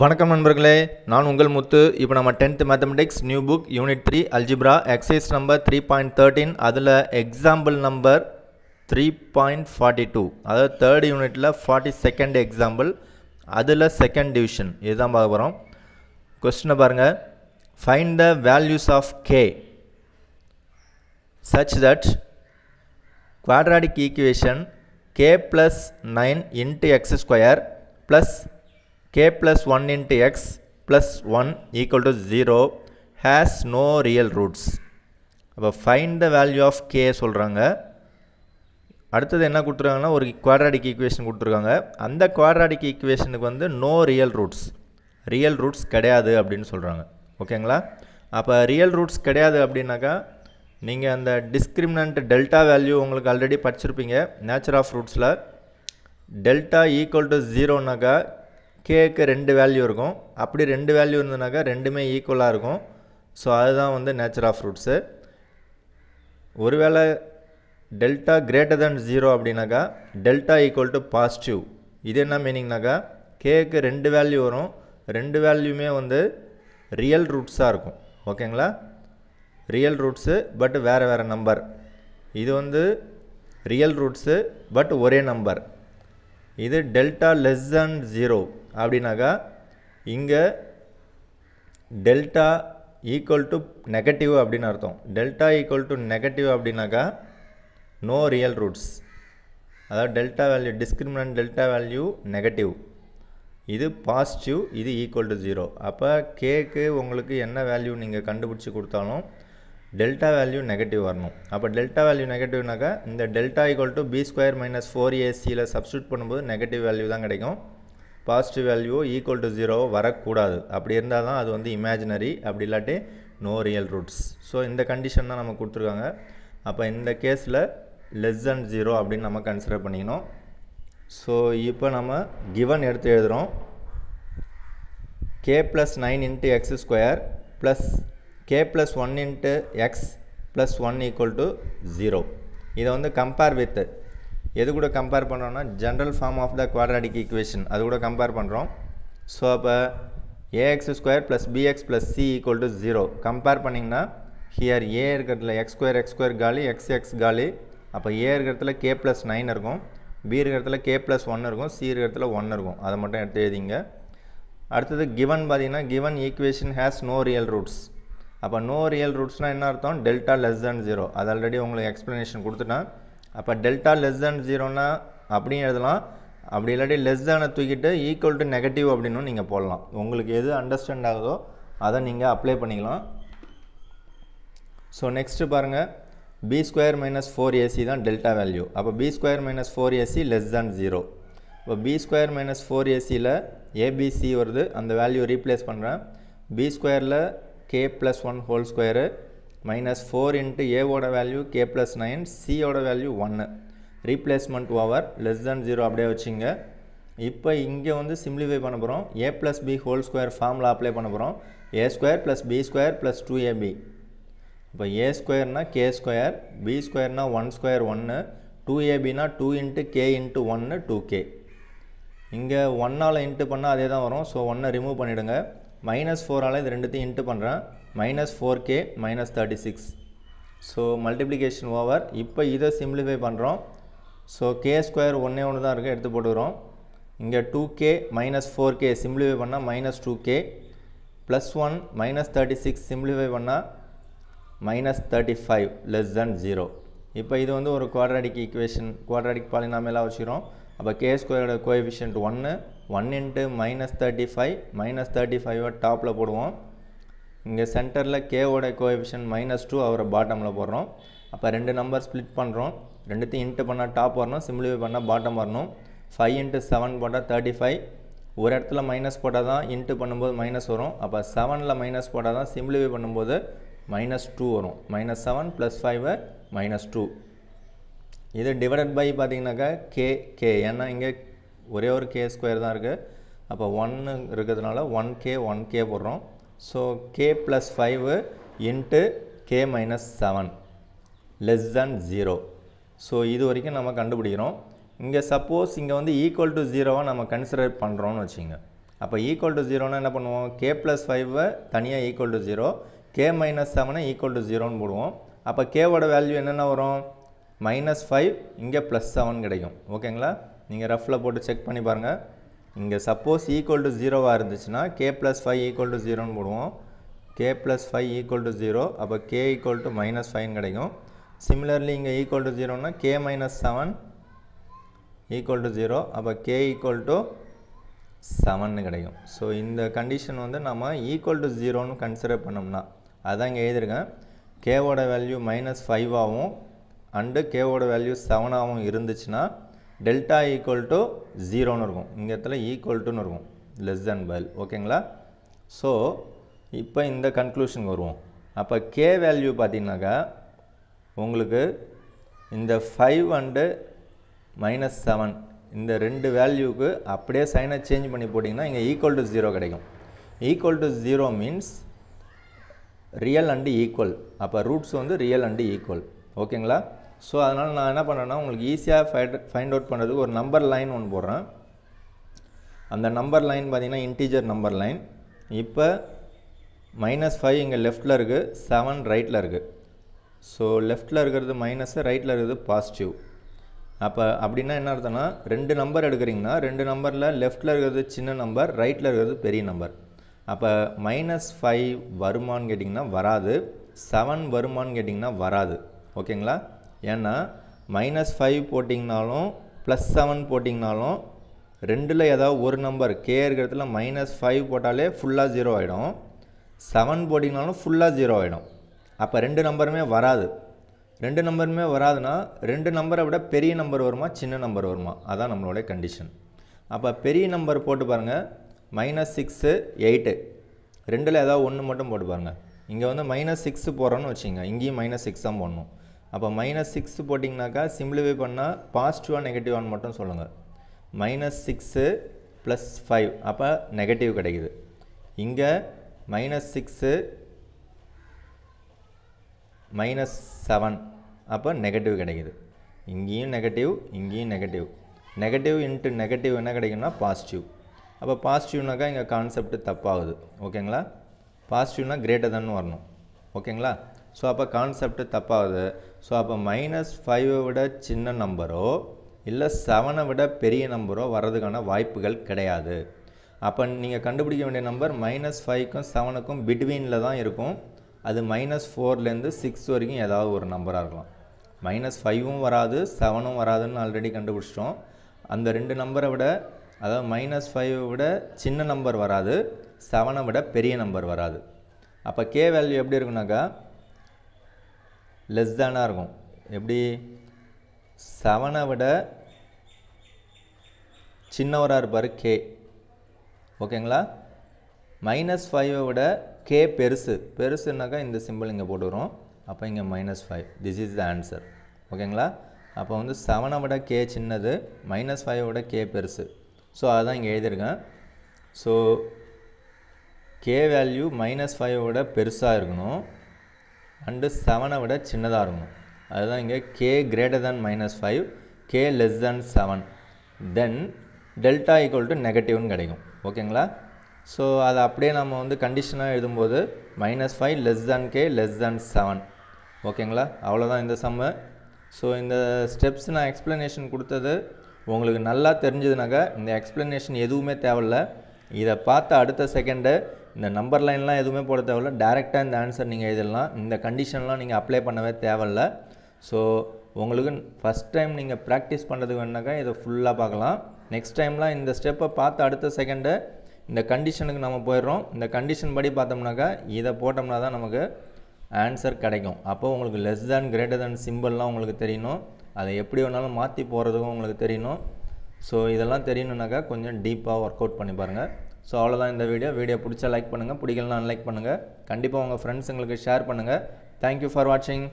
வணக்கம் நண்பர்களே நான் உங்கள் முத்து இப்போ நம்ம tenth mathematics new book unit three algebra exercise number three point thirteen அதில் example number three point forty two அதாவது தேர்ட் யூனிட்டில் ஃபார்ட்டி செகண்ட் எக்ஸாம்பிள் அதில் செகண்ட் டிவிஷன் இதுதான் பார்க்க போகிறோம் கொஸ்டினை பாருங்கள் find the values of K such that quadratic equation K plus nine into X square plus K plus one into X plus one equal to zero has no real roots அப்போ find the value of K சொல்கிறாங்க அடுத்தது என்ன கொடுத்துருக்காங்கன்னா ஒரு quadratic equation கொடுத்துருக்காங்க அந்த quadratic ஈக்குவேஷனுக்கு வந்து no real roots real roots கிடையாது அப்படின்னு சொல்கிறாங்க ஓகேங்களா அப்போ ரியல் ரூட்ஸ் கிடையாது அப்படின்னாக்கா நீங்கள் அந்த டிஸ்கிரிமினன்ட் டெல்டா வேல்யூ உங்களுக்கு ஆல்ரெடி படிச்சிருப்பீங்க நேச்சர் ஆஃப் ரூட்ஸில் டெல்டா ஈக்குவல் டு ஜீரோனாக்கா கேக்கு ரெண்டு வேல்யூ இருக்கும் அப்படி ரெண்டு வேல்யூ இருந்ததுனாக்கா ரெண்டுமே ஈக்குவலாக இருக்கும் ஸோ அதுதான் வந்து நேச்சர் ஆஃப் ரூட்ஸு ஒருவேளை டெல்டா கிரேட்டர் தேன் ஜீரோ அப்படின்னாக்கா டெல்டா ஈக்குவல் டு பாசிட்டிவ் இது என்ன மீனிங்னாக்கா கேக்கு ரெண்டு வேல்யூ வரும் ரெண்டு வேல்யூமே வந்து ரியல் ரூட்ஸாக இருக்கும் ஓகேங்களா ரியல் ரூட்ஸு பட் வேறு வேறு நம்பர் இது வந்து ரியல் ரூட்ஸு பட் ஒரே நம்பர் இது டெல்டா லெஸ் தேன் ஜீரோ அப்படின்னாக்கா இங்கே டெல்டா ஈக்குவல் டு நெகட்டிவ் அப்படின்னு அர்த்தம் டெல்டா ஈக்குவல் டு நெகட்டிவ் அப்படின்னாக்கா நோ ரியல் ரூட்ஸ் அதாவது delta value discriminant delta value negative இது பாசிட்டிவ் இது ஈக்குவல் டு ஜீரோ அப்போ கேக்கு உங்களுக்கு என்ன வேல்யூ நீங்கள் கண்டுபிடிச்சி கொடுத்தாலும் டெல்டா வேல்யூ நெகட்டிவ் வரணும் அப்போ டெல்டா வேல்யூ நெகட்டிவ்னாக்கா இந்த delta equal to B square minus four ஏசியில் சப்ஸ்டியூட் பண்ணும்போது நெகட்டிவ் வேல்யூ தான் கிடைக்கும் positive value equal to zero வரக்கூடாது அப்படி இருந்தால் தான் அது வந்து இமேஜினரி அப்படி இல்லாட்டி நோ ரியல் ரூட்ஸ் ஸோ இந்த கண்டிஷன் தான் நம்ம கொடுத்துருக்காங்க அப்போ இந்த கேஸில் லெஸ் தென் ஜீரோ அப்படின்னு நம்ம கன்சிடர் பண்ணிக்கணும் ஸோ இப்போ நம்ம கிவன் எடுத்து எழுதுகிறோம் K plus nine into X square plus K plus one into X plus one equal to zero இதை வந்து கம்பேர் வித்து எது கூட கம்பேர் பண்ணோன்னா general form of the quadratic equation அது கூட கம்பேர் பண்ணுறோம் ஸோ அப்போ A X square plus B X plus C equal to zero compare பண்ணிங்கன்னா ஹியர் ஏ இருக்கிறதுல எக்ஸ் ஸ்கொயர் எக்ஸ் ஸ்கொயர் காலி எக்ஸ் எக்ஸ் காலி அப்போ ஏ இருக்கிறதுல கே ப்ளஸ் நைன் இருக்கும் பி இருக்கிறதுல கே ப்ளஸ் ஒன் இருக்கும் சி இருக்கிறதுல ஒன் இருக்கும் அதை மட்டும் எடுத்து எழுதிங்க அடுத்தது கிவன் பார்த்தீங்கன்னா given equation has no real roots அப்போ நோ ரியல் ரூட்ஸ்னால் என்ன அர்த்தம் டெல்டா லெஸ் தேன் ஜீரோ அது ஆல்ரெடி உங்களுக்கு எக்ஸ்ப்ளனேஷன் கொடுத்துட்டேன் அப்போ டெல்டா லெஸ் தேன் ஜீரோனா அப்படியும் எழுதலாம் அப்படி இல்லாட்டி லெஸ் தேனை தூக்கிட்டு ஈக்குவல் டு நெகட்டிவ் அப்படின்னு நீங்கள் போடலாம் உங்களுக்கு எது அண்டர்ஸ்டாண்ட் ஆகுதோ அதை நீங்கள் அப்ளை பண்ணிக்கலாம் ஸோ நெக்ஸ்ட்டு பாருங்கள் B square minus four AC தான் டெல்டா வேல்யூ அப்போ B square minus four AC less than zero இப்போ பி ஸ்கொயர் மைனஸ் ஃபோர் ஏசியில் ஏபிசி வருது அந்த வேல்யூ ரீப்ளேஸ் பண்ணுறேன் பி ஸ்கொயரில் K plus one whole square minus four into ஏவோட value K plus nine சியோட வேல்யூ ஒன்று replacement over less than zero அப்படியே வச்சுங்க இப்போ இங்கே வந்து சிம்ப்ளிஃபை பண்ண போகிறோம் A plus B whole square ஃபார்மில் அப்ளை பண்ண போகிறோம் A square plus B square plus two AB இப்போ ஏ ஸ்கொயர்னா கே ஸ்கொயர் பி ஸ்கொயர்னா ஒன் ஸ்கொயர் ஒன்று டூ ஏபினா டூ இன்ட்டு கே இன்ட்டு ஒன்று டூ கே இங்கே ஒன்னால் இன்ட்டு பண்ணால் அதே தான் வரும் ஸோ ஒன்றை ரிமூவ் பண்ணிவிடுங்க மைனஸ் ஃபோரால் இது ரெண்டுத்தையும் இன்ட்டு பண்ணுறேன் minus four K minus thirty six so multiplication over இப்போ இதை so பண்ணுறோம் ஸோ 1 ஸ்கொயர் ஒன்றே ஒன்று தான் இருக்குது எடுத்து போட்டுக்கிறோம் இங்கே two K minus four K minus பண்ணால் minus two K plus one minus thirty six less பண்ணால் minus thirty five less zero இப்போ இது வந்து ஒரு குவாட்ராடிக் equation குவாட்ராடிக் பாலினாமேலா வச்சுக்கிறோம் அப்போ கே ஸ்கொயரோட coefficient ஒன்று one into minus thirty five minus thirty ஃபைவை டாப்பில் போடுவோம் இங்கே சென்டரில் கேவோட கோஎஃபிஷன் மைனஸ் டூ அவரை பாட்டமில் போடுறோம் அப்போ ரெண்டு நம்பர் ஸ்ப்ளிட் பண்ணுறோம் ரெண்டுத்தையும் இன்ட்டு பண்ணால் டாப் வரணும் சிம்பிளிஃபை பண்ணால் பாட்டம் வரணும் ஃபைவ் இன்ட்டு செவன் போட்டால் தேர்ட்டி ஃபைவ் ஒரு இடத்துல மைனஸ் போட்டால் தான் இன்ட்டு பண்ணும்போது மைனஸ் வரும் அப்போ செவனில் மைனஸ் போட்டால் தான் சிம்பிளிஃபை பண்ணும்போது மைனஸ் டூ வரும் minus seven plus five minus two இது டிவைடட் பை பார்த்தீங்கன்னாக்கா கே கே ஏன்னா இங்கே ஒரே ஒரு கே ஸ்கொயர் தான் இருக்குது அப்போ ஒன்று இருக்கிறதுனால ஒன் கே ஒன் கே போடுறோம் so K plus five into K minus seven less than zero so இது வரைக்கும் நம்ம கண்டுபிடிக்கிறோம் இங்கே சப்போஸ் இங்கே வந்து ஈக்குவல் டு ஜீரோவாக நம்ம கன்சிடர் பண்ணுறோன்னு வச்சுங்க அப்போ ஈக்குவல் 0 நான் என்ன பண்ணுவோம் கே ப்ளஸ் ஃபைவை தனியாக equal to zero K minus செவனை ஈக்குவல் டு ஜீரோன்னு போடுவோம் அப்போ கேவோட வேல்யூ என்னென்ன வரும் மைனஸ் ஃபைவ் இங்கே ப்ளஸ் செவன் கிடைக்கும் ஓகேங்களா நீங்கள் ரஃப்பில் போட்டு செக் பண்ணி பாருங்கள் இங்கே சப்போஸ் ஈக்குவல் டு ஜீரோவாக இருந்துச்சுன்னா K plus five equal to ஜீரோன்னு போடுவோம் K plus five equal to zero அப்போ கே ஈக்குவல் டு மைனஸ் ஃபைவ்னு கிடைக்கும் சிமிலர்லி இங்கே ஈக்குவல் டு ஜீரோன்னா K minus seven equal to zero அப்போ கே ஈக்குவல் டு செவன்னு கிடைக்கும் ஸோ இந்த கண்டிஷன் வந்து நம்ம ஈக்குவல் டு ஜீரோன்னு கன்சிடர் பண்ணோம்னா அதான் இங்கே எழுதியிருக்கேன் கேவோட வேல்யூ மைனஸ் ஃபைவாகவும் அண்டு கேவோட வேல்யூ செவனாகவும் இருந்துச்சுன்னா டெல்டா ஈக்குவல் டு ஜீரோன்னு இருக்கும் இங்கே இடத்துல ஈக்குவல் டுன்னு இருக்கும் லெஸ் தென் பைல் ஓகேங்களா ஸோ இப்போ இந்த கன்க்ளூஷனுக்கு வருவோம் அப்போ கே வேல்யூ பார்த்தீங்கன்னாக்கா உங்களுக்கு இந்த ஃபைவ் அண்டு மைனஸ் செவன் இந்த ரெண்டு வேல்யூவுக்கு அப்படியே சைனை சேஞ்ச் பண்ணி போட்டிங்கன்னா இங்கே ஈக்குவல் டு ஜீரோ கிடைக்கும் equal to zero means real and equal அப்போ ரூட்ஸ் வந்து ரியல் அண்டு ஈக்குவல் ஓகேங்களா ஸோ அதனால் நான் என்ன பண்ணேன்னா உங்களுக்கு ஈஸியாக ஃபைண்ட் ஃபைண்ட் அவுட் பண்ணுறதுக்கு ஒரு நம்பர் லைன் ஒன்று போடுறேன் அந்த நம்பர் லைன் பார்த்திங்கன்னா இன்டீஜர் நம்பர் லைன் இப்போ மைனஸ் ஃபைவ் இங்கே லெஃப்ட்டில் இருக்குது செவன் ரைட்டில் இருக்குது ஸோ லெஃப்ட்டில் இருக்கிறது மைனஸு ரைட்டில் இருக்கிறது பாசிட்டிவ் அப்போ அப்படின்னா என்ன அர்த்தம்னா ரெண்டு நம்பர் எடுக்கிறீங்கன்னா ரெண்டு நம்பரில் லெஃப்ட்டில் இருக்கிறது சின்ன நம்பர் ரைட்டில் இருக்கிறது பெரிய நம்பர் அப்போ மைனஸ் ஃபைவ் வருமானு கேட்டிங்கன்னா வராது செவன் வருமானு கேட்டிங்கன்னா வராது ஓகேங்களா ஏன்னா மைனஸ் ஃபைவ் போட்டிங்கனாலும் ப்ளஸ் செவன் போட்டிங்கனாலும் ரெண்டில் ஏதாவது ஒரு நம்பர் கே இருக்கிற மைனஸ் ஃபைவ் போட்டாலே ஃபுல்லாக ஜீரோ ஆகிடும் செவன் போட்டிங்கனாலும் ஃபுல்லாக ஜீரோ ஆகிடும் அப்போ ரெண்டு நம்பருமே வராது ரெண்டு நம்பருமே வராதுன்னா ரெண்டு நம்பரை விட பெரிய நம்பர் வருமா சின்ன நம்பர் வருமா அதான் நம்மளோடைய கண்டிஷன் அப்போ பெரிய நம்பர் போட்டு பாருங்கள் மைனஸ் சிக்ஸு எயிட்டு ரெண்டில் ஏதாவது ஒன்று மட்டும் போட்டு பாருங்கள் இங்கே வந்து மைனஸ் சிக்ஸு போகிறோன்னு வச்சுங்க இங்கேயும் மைனஸ் சிக்ஸ் தான் போடணும் அப்போ மைனஸ் சிக்ஸ் போட்டிங்கனாக்கா சிம்பிளிஃபை பண்ணால் பாசிட்டிவாக நெகட்டிவான்னு மட்டும் சொல்லுங்கள் மைனஸ் சிக்ஸு ப்ளஸ் ஃபைவ் அப்போ நெகட்டிவ் கிடைக்குது இங்கே மைனஸ் சிக்ஸு மைனஸ் செவன் அப்போ நெகட்டிவ் கிடைக்குது இங்கேயும் நெகட்டிவ் இங்கேயும் நெகட்டிவ் நெகட்டிவ் இன்ட்டு நெகட்டிவ் என்ன கிடைக்கும்னா பாசிட்டிவ் அப்போ பாசிட்டிவ்னாக்கா இங்கே கான்செப்ட் தப்பாகுது ஓகேங்களா பாசிட்டிவ்னால் கிரேட்டர் தான் வரணும் ஓகேங்களா ஸோ அப்போ கான்செப்ட் தப்பாகுது ஸோ அப்போ மைனஸ் ஃபைவை விட சின்ன நம்பரோ இல்லை செவனை விட பெரிய நம்பரோ வர்றதுக்கான வாய்ப்புகள் கிடையாது அப்போ நீங்கள் கண்டுபிடிக்க வேண்டிய நம்பர் மைனஸ் ஃபைவ்க்கும் செவனுக்கும் பிட்வீனில் தான் இருக்கும் அது மைனஸ் ஃபோர்லேருந்து சிக்ஸ் வரைக்கும் ஏதாவது ஒரு நம்பராக இருக்கலாம் மைனஸ் ஃபைவும் வராது செவனும் வராதுன்னு ஆல்ரெடி கண்டுபிடிச்சிட்டோம் அந்த ரெண்டு நம்பரை விட அதாவது மைனஸ் ஃபைவை விட சின்ன நம்பர் வராது செவனை விட பெரிய நம்பர் வராது அப்போ கே வேல்யூ எப்படி இருக்குனாக்கா லெஸ் தானாக இருக்கும் எப்படி செவனை விட சின்னவராக இருப்பார் கே ஓகேங்களா மைனஸ் ஃபைவை விட கே பெருசு பெருசுனாக்கா இந்த சிம்பிள் இங்கே போட்டுருவோம் அப்போ இங்கே minus five this is the answer ஓகேங்களா அப்போ வந்து செவனை விட கே சின்னது மைனஸ் ஃபைவை விட கே பெருசு ஸோ அதான் இங்கே எழுதியிருக்கேன் ஸோ கே வேல்யூ மைனஸ் ஃபைவை விட பெருசாக இருக்கணும் அண்டு செவனை விட சின்னதாக இருக்கும் அதுதான் இங்கே K greater than minus five K less than seven then delta equal to நெகட்டிவ்னு கிடைக்கும் ஓகேங்களா ஸோ அதை அப்படியே நம்ம வந்து கண்டிஷனாக எழுதும்போது minus five less than K less than seven ஓகேங்களா அவ்வளோதான் இந்த சம்மு ஸோ இந்த ஸ்டெப்ஸ் நான் எக்ஸ்ப்ளனேஷன் கொடுத்தது உங்களுக்கு நல்லா தெரிஞ்சதுனாக்கா இந்த எக்ஸ்ப்ளனேஷன் எதுவுமே தேவையில்ல இதை பார்த்து அடுத்த செகண்டு இந்த நம்பர் லைன்லாம் எதுவுமே போட தேவையில்ல டேரெக்டாக இந்த ஆன்சர் நீங்கள் எழுதலாம் இந்த கண்டிஷன்லாம் நீங்கள் அப்ளை பண்ணவே தேவையில்ல ஸோ உங்களுக்கு ஃபஸ்ட் டைம் நீங்கள் ப்ராக்டிஸ் பண்ணுறது வேணாக்கா இதை ஃபுல்லாக பார்க்கலாம் நெக்ஸ்ட் டைம்லாம் இந்த ஸ்டெப்பை பார்த்து அடுத்த செகண்டு இந்த கண்டிஷனுக்கு நம்ம போயிடுறோம் இந்த கண்டிஷன் படி பார்த்தோம்னாக்கா இதை போட்டோம்னா தான் நமக்கு ஆன்சர் கிடைக்கும் அப்போ உங்களுக்கு லெஸ் தேன் கிரேட்டர் தேன் சிம்பிள்லாம் உங்களுக்கு தெரியணும் அதை எப்படி வேணாலும் மாற்றி போகிறதுக்கும் உங்களுக்கு தெரியணும் ஸோ இதெல்லாம் தெரியணுன்னாக்கா கொஞ்சம் டீப்பாக ஒர்க் அவுட் பண்ணி பாருங்கள் ஸோ அவ்வளோதான் இந்த வீடியோ வீடியோ பிடிச்சா லைக் பண்ணுங்கள் பிடிக்கலன்னா அன்லைக் பண்ணுங்கள் கண்டிப்பாக உங்கள் ஃப்ரெண்ட்ஸுங்களுக்கு ஷேர் பண்ணுங்கள் தேங்க்யூ ஃபார் வாட்சிங்